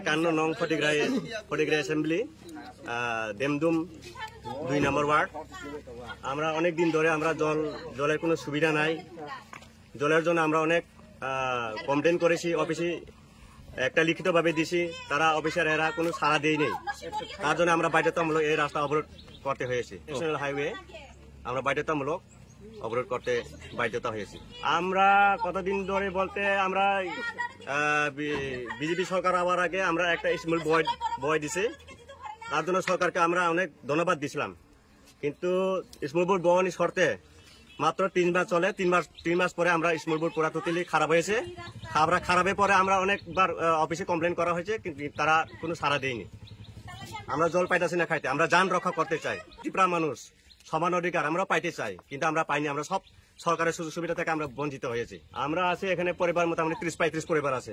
একান্ন নং ফটিগ্রাহী ফটিগ্রাহী অ্যাসেম্বলি দেমদুম দুই নম্বর ওয়ার্ড আমরা অনেক দিন ধরে আমরা জল জলের কোনো সুবিধা নাই জলের জন্য আমরা অনেক কমপ্লেন করেছি অফিসে একটা লিখিতভাবে দিছি তারা অফিসার এরা কোনো সাড়া দেয় নেই তার জন্য আমরা বাধ্যতামূলক এই রাস্তা অবরোধ করতে হয়েছে ন্যাশনাল হাইওয়ে আমরা বাধ্যতামূলক অবরোধ করতে বাধ্যতা হয়েছি আমরা কতদিন ধরে বলতে আমরা বিজেপি সরকার আবার আগে আমরা একটা স্মল বয় বয় দিছে তার জন্য সরকারকে আমরা অনেক ধন্যবাদ দিছিলাম কিন্তু বোর্ড বহনী শর্তে মাত্র তিন মাস চলে তিন মাস তিন মাস পরে আমরা বোর্ড পুরা টোটালি খারাপ হয়েছে খাবার খারাপের পরে আমরা অনেকবার অফিসে কমপ্লেন করা হয়েছে কিন্তু তারা কোনো সাড়া দেয়নি আমরা জল পাইতেছি না খাইতে আমরা যান রক্ষা করতে চাই ত্রিপুরা মানুষ সমান অধিকার আমরা পাইতে চাই কিন্তু আমরা পাইনি আমরা সব সরকারের সুযোগ সুবিধা থেকে আমরা বঞ্চিত হয়েছি আমরা আছি এখানে পরিবার আমাদের ত্রিশ পঁয়ত্রিশ পরিবার আছে